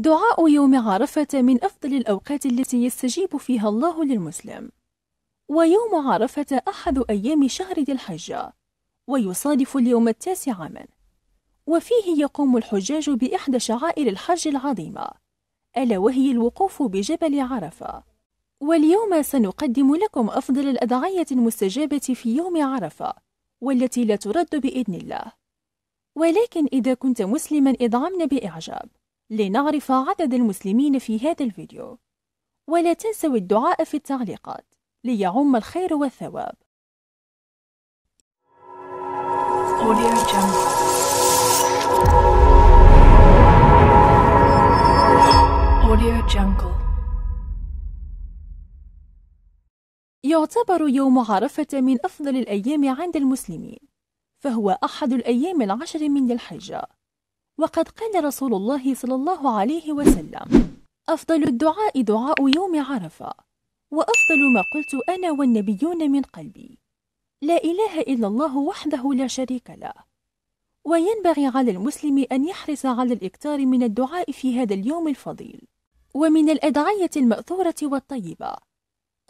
دعاء يوم عرفة من أفضل الأوقات التي يستجيب فيها الله للمسلم ويوم عرفة أحد أيام شهر ذي الحجة ويصادف اليوم التاسع منه وفيه يقوم الحجاج بإحدى شعائر الحج العظيمة ألا وهي الوقوف بجبل عرفة واليوم سنقدم لكم أفضل الأدعية المستجابة في يوم عرفة والتي لا ترد بإذن الله ولكن إذا كنت مسلما ادعمنا بإعجاب لنعرف عدد المسلمين في هذا الفيديو ولا تنسوا الدعاء في التعليقات ليعم الخير والثواب يعتبر يوم عرفة من أفضل الأيام عند المسلمين فهو أحد الأيام العشر من ذي الحجة وقد قال رسول الله صلى الله عليه وسلم أفضل الدعاء دعاء يوم عرفة وأفضل ما قلت أنا والنبيون من قلبي لا إله إلا الله وحده لا شريك له وينبغي على المسلم أن يحرص على الإكثار من الدعاء في هذا اليوم الفضيل ومن الأدعية المأثورة والطيبة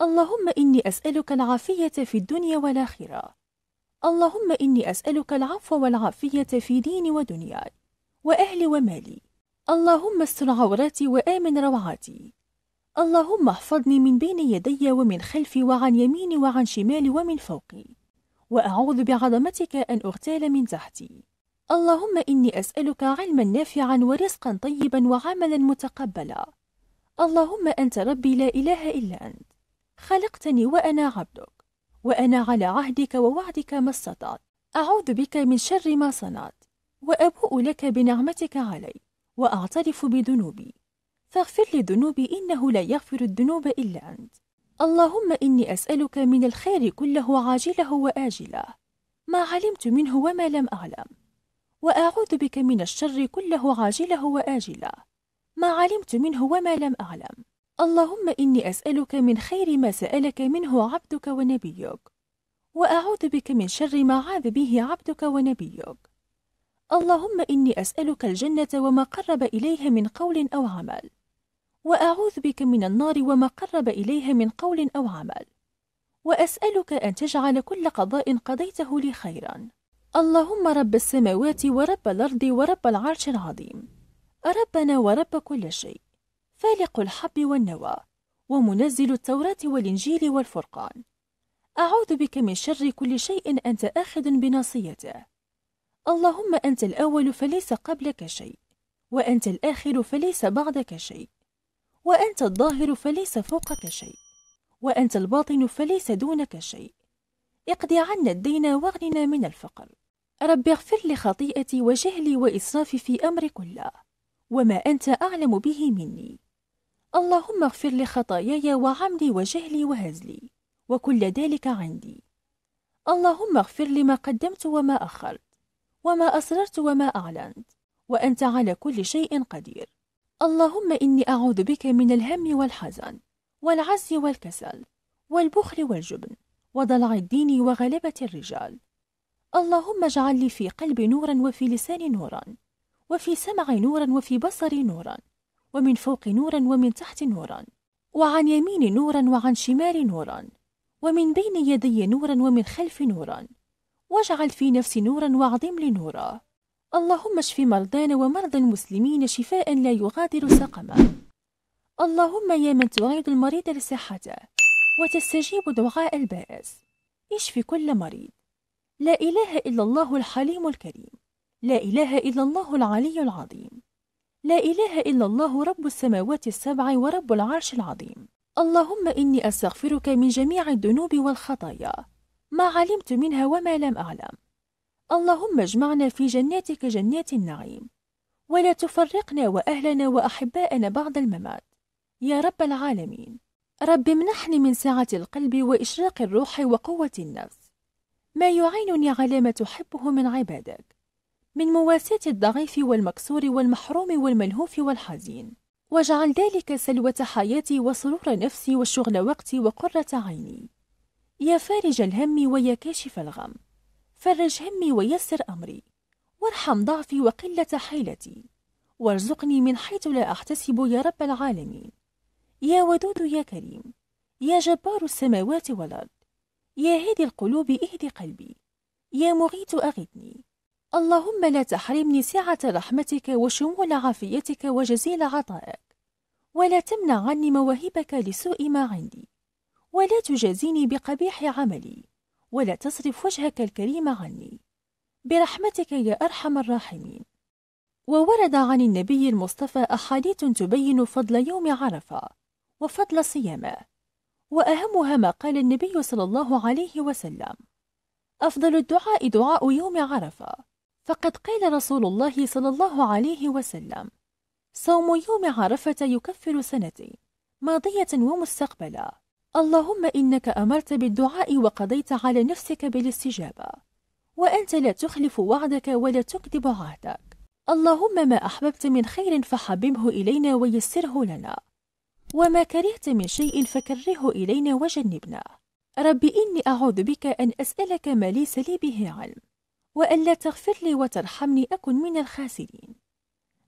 اللهم إني أسألك العافية في الدنيا والآخرة اللهم إني أسألك العفو والعافية في ديني ودنياي وأهلي ومالي اللهم استر عوراتي وآمن روعاتي اللهم احفظني من بين يدي ومن خلفي وعن يميني وعن شمالي ومن فوقي وأعوذ بعظمتك أن أغتال من تحتي اللهم إني أسألك علما نافعا ورزقا طيبا وعملا متقبلا اللهم أنت ربي لا إله إلا أنت خلقتني وأنا عبدك وأنا على عهدك ووعدك ما استطعت أعوذ بك من شر ما صنعت وأبوء لك بنعمتك علي وأعترف بذنوبي فاغفر لي ذنوبي إنه لا يغفر الذنوب إلا أنت اللهم إني أسألك من الخير كله عاجله وآجله ما علمت منه وما لم أعلم وأعوذ بك من الشر كله عاجله وآجله ما علمت منه وما لم أعلم اللهم إني أسألك من خير ما سألك منه عبدك ونبيك وأعوذ بك من شر ما عاذ به عبدك ونبيك اللهم إني أسألك الجنة وما قرب إليها من قول أو عمل وأعوذ بك من النار وما قرب إليها من قول أو عمل وأسألك أن تجعل كل قضاء قضيته لي خيرا اللهم رب السماوات ورب الأرض ورب العرش العظيم ربنا ورب كل شيء فالق الحب والنوى ومنزل التوراة والإنجيل والفرقان أعوذ بك من شر كل شيء أنت آخذ بناصيته اللهم أنت الأول فليس قبلك شيء وأنت الآخر فليس بعدك شيء وأنت الظاهر فليس فوقك شيء وأنت الباطن فليس دونك شيء اقض عنا الدين واغننا من الفقر رب اغفر لي خطيئتي وجهلي وإسرافي في أمر كله وما أنت أعلم به مني اللهم اغفر لي خطاياي وعملي وجهلي وهزلي وكل ذلك عندي اللهم اغفر لي ما قدمت وما أخرت وما أسررت وما أعلنت وأنت على كل شيء قدير اللهم إني أعوذ بك من الهم والحزن والعز والكسل والبخل والجبن وضلع الدين وغلبة الرجال اللهم اجعل لي في قلبي نورا وفي لساني نورا وفي سمعي نورا وفي بصري نورا ومن فوق نورا ومن تحت نورا وعن يميني نورا وعن شمالي نورا ومن بين يدي نورا ومن خلفي نورا واجعل في نفسي نورا وعظيم لنورا اللهم اشف مرضانا ومرضى المسلمين شفاء لا يغادر سقما اللهم يا من تعيد المريض لصحته وتستجيب دعاء البائس اشف كل مريض لا إله إلا الله الحليم الكريم لا إله إلا الله العلي العظيم لا إله إلا الله رب السماوات السبع ورب العرش العظيم اللهم إني أستغفرك من جميع الذنوب والخطايا ما علمت منها وما لم أعلم اللهم اجمعنا في جناتك جنات النعيم ولا تفرقنا وأهلنا وأحباءنا بعد الممات يا رب العالمين رب امنحني من سعة القلب وإشراق الروح وقوة النفس ما يعينني على ما تحبه من عبادك من مواساة الضعيف والمكسور والمحروم والملهوف والحزين واجعل ذلك سلوة حياتي وسرور نفسي وشغل وقتي وقرة عيني يا فارج الهم ويا كاشف الغم فرج همي ويسر أمري وارحم ضعفي وقلة حيلتي وارزقني من حيث لا أحتسب يا رب العالمين يا ودود يا كريم يا جبار السماوات والأرض يا هادي القلوب اهد قلبي يا مغيت أغثني اللهم لا تحرمني سعة رحمتك وشمول عافيتك وجزيل عطائك ولا تمنع عني مواهبك لسوء ما عندي ولا تجازيني بقبيح عملي ولا تصرف وجهك الكريم عني برحمتك يا أرحم الراحمين وورد عن النبي المصطفى أحاديث تبين فضل يوم عرفة وفضل صيامه وأهمها ما قال النبي صلى الله عليه وسلم أفضل الدعاء دعاء يوم عرفة فقد قال رسول الله صلى الله عليه وسلم صوم يوم عرفة يكفر سنتي ماضية ومستقبلة اللهم إنك أمرت بالدعاء وقضيت على نفسك بالاستجابة وأنت لا تخلف وعدك ولا تكذب عهدك اللهم ما أحببت من خير فحببه إلينا ويسره لنا وما كرهت من شيء فكرهه إلينا وجنبنا رب إني أعوذ بك أن أسألك ما ليس لي به علم وألا تغفر لي وترحمني أكن من الخاسرين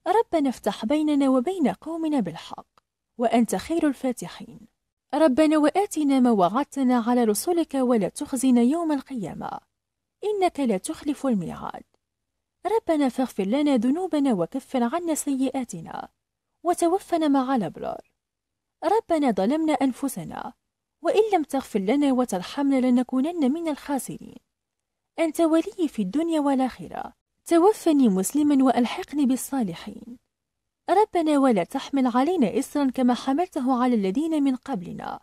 ربنا افتح بيننا وبين قومنا بالحق وأنت خير الفاتحين ربنا وآتنا ما وعدتنا على رسلك ولا تخزنا يوم القيامة إنك لا تخلف الميعاد ربنا فاغفر لنا ذنوبنا وكفر عنا سيئاتنا وتوفنا مع الأبرار ربنا ظلمنا أنفسنا وإن لم تغفر لنا وترحمنا لنكونن من الخاسرين أنت ولي في الدنيا والآخرة توفني مسلما وألحقني بالصالحين ربنا ولا تحمل علينا إصرا كما حملته على الذين من قبلنا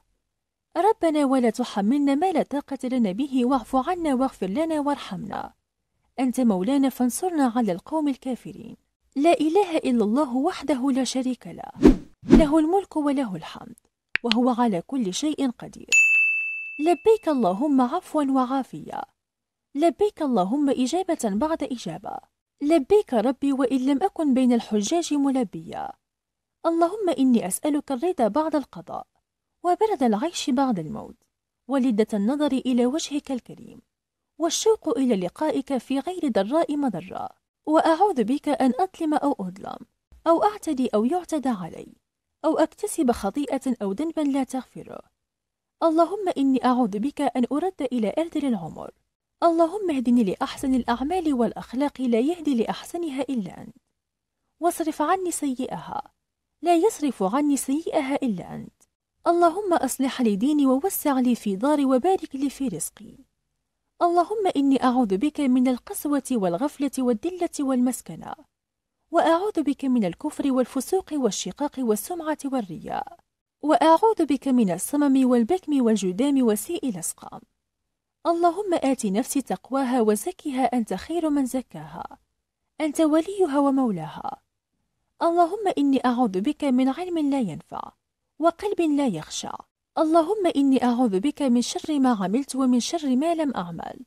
ربنا ولا تحملنا ما لا طاقة لنا به واعف عنا واغفر لنا وارحمنا أنت مولانا فانصرنا على القوم الكافرين لا إله إلا الله وحده لا شريك له له الملك وله الحمد وهو على كل شيء قدير لبيك اللهم عفوا وعافية لبيك اللهم إجابة بعد إجابة لبيك ربي وإن لم أكن بين الحجاج ملبية اللهم إني أسألك الرضا بعد القضاء وبرد العيش بعد الموت ولذة النظر إلى وجهك الكريم والشوق إلى لقائك في غير ضراء مضرة وأعوذ بك أن أظلم أو أظلم أو أعتدي أو يعتدى علي أو أكتسب خطيئة أو ذنبا لا تغفره اللهم إني أعوذ بك أن أرد إلى أرذل العمر اللهم اهدني لأحسن الأعمال والأخلاق لا يهدي لأحسنها إلا أنت واصرف عني سيئها لا يصرف عني سيئها إلا أنت اللهم أصلح لي ديني ووسع لي في داري وبارك لي في رزقي اللهم إني أعوذ بك من القسوة والغفلة والدلة والمسكنة وأعوذ بك من الكفر والفسوق والشقاق والسمعة والرياء وأعوذ بك من الصمم والبكم والجدام وسيء الأسقام اللهم آت نفسي تقواها وزكها أنت خير من زكاها أنت وليها ومولاها اللهم إني أعوذ بك من علم لا ينفع وقلب لا يخشع اللهم إني أعوذ بك من شر ما عملت ومن شر ما لم أعمل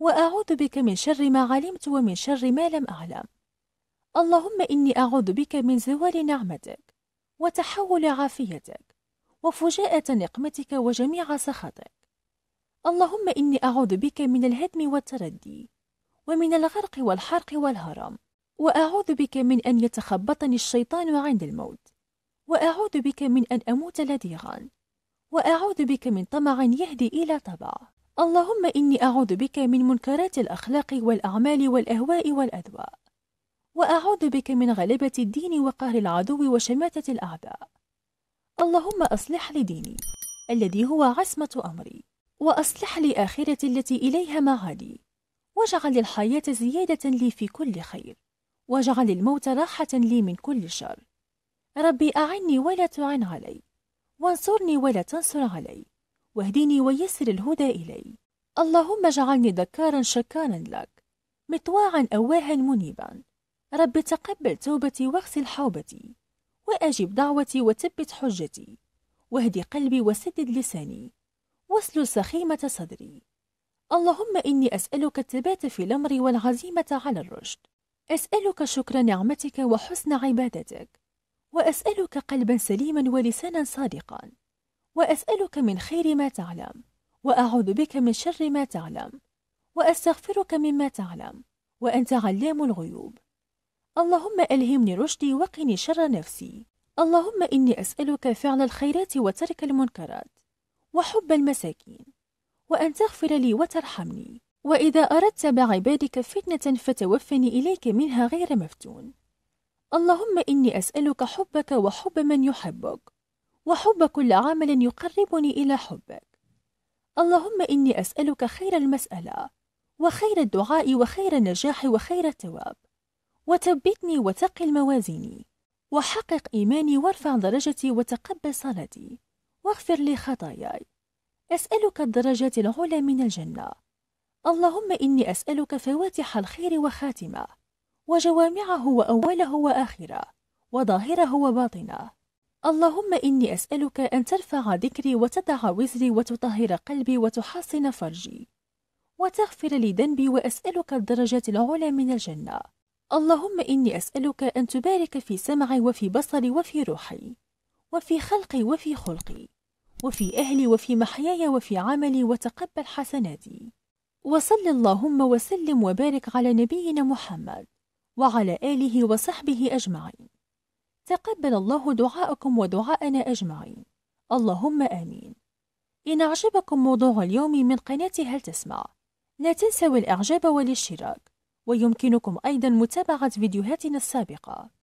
وأعوذ بك من شر ما علمت ومن شر ما لم أعلم اللهم إني أعوذ بك من زوال نعمتك وتحول عافيتك وفجاءة نقمتك وجميع سخطك اللهم إني أعوذ بك من الهدم والتردي ومن الغرق والحرق والهرم وأعوذ بك من أن يتخبطني الشيطان عند الموت وأعوذ بك من أن أموت لديغا وأعوذ بك من طمع يهدي إلى طبع اللهم إني أعوذ بك من منكرات الأخلاق والأعمال والأهواء والأذواء وأعوذ بك من غلبة الدين وقهر العدو وشماتة الأعداء اللهم أصلح لديني الذي هو عصمة أمري وأصلح لي آخرتي التي إليها معالي واجعل الحياة زيادة لي في كل خير واجعل الموت راحة لي من كل شر ربي أعني ولا تعن علي وانصرني ولا تنصر علي واهديني ويسر الهدى إلي اللهم اجعلني ذكارا شكارا لك مطواعا أواها منيبا رب تقبل توبتي واغسل حوبتي وأجب دعوتي وثبت حجتي واهد قلبي وسدد لساني واسل سخيمة صدري اللهم إني أسألك الثبات في الأمر والعزيمة على الرشد أسألك شكر نعمتك وحسن عبادتك وأسألك قلبا سليما ولسانا صادقا وأسألك من خير ما تعلم وأعوذ بك من شر ما تعلم وأستغفرك مما تعلم وأنت علام الغيوب اللهم ألهمني رشدي وقني شر نفسي اللهم إني أسألك فعل الخيرات وترك المنكرات وحب المساكين وأن تغفر لي وترحمني وإذا أردت بعبادك فتنة فتوفني إليك منها غير مفتون اللهم إني أسألك حبك وحب من يحبك وحب كل عمل يقربني إلى حبك اللهم إني أسألك خير المسألة وخير الدعاء وخير النجاح وخير الثواب وثبتني وتقل موازيني وحقق إيماني وارفع درجتي وتقبل صلاتي واغفر لي خطاياي أسألك الدرجات العلى من الجنة اللهم إني أسألك فواتح الخير وخاتمه وجوامعه وأوله وآخره وظاهره وباطنه اللهم إني أسألك أن ترفع ذكري وتدع وزري وتطهر قلبي وتحصن فرجي وتغفر لي ذنبي وأسألك الدرجات العلى من الجنة اللهم إني أسألك أن تبارك في سمعي وفي بصري وفي روحي وفي خلقي وفي خلقي وفي أهلي وفي محياي وفي عملي وتقبل حسناتي وصل اللهم وسلم وبارك على نبينا محمد وعلى آله وصحبه أجمعين تقبل الله دعاءكم ودعاءنا أجمعين اللهم آمين إن أعجبكم موضوع اليوم من قناة هل تسمع لا تنسوا الإعجاب والاشتراك ويمكنكم أيضا متابعة فيديوهاتنا السابقة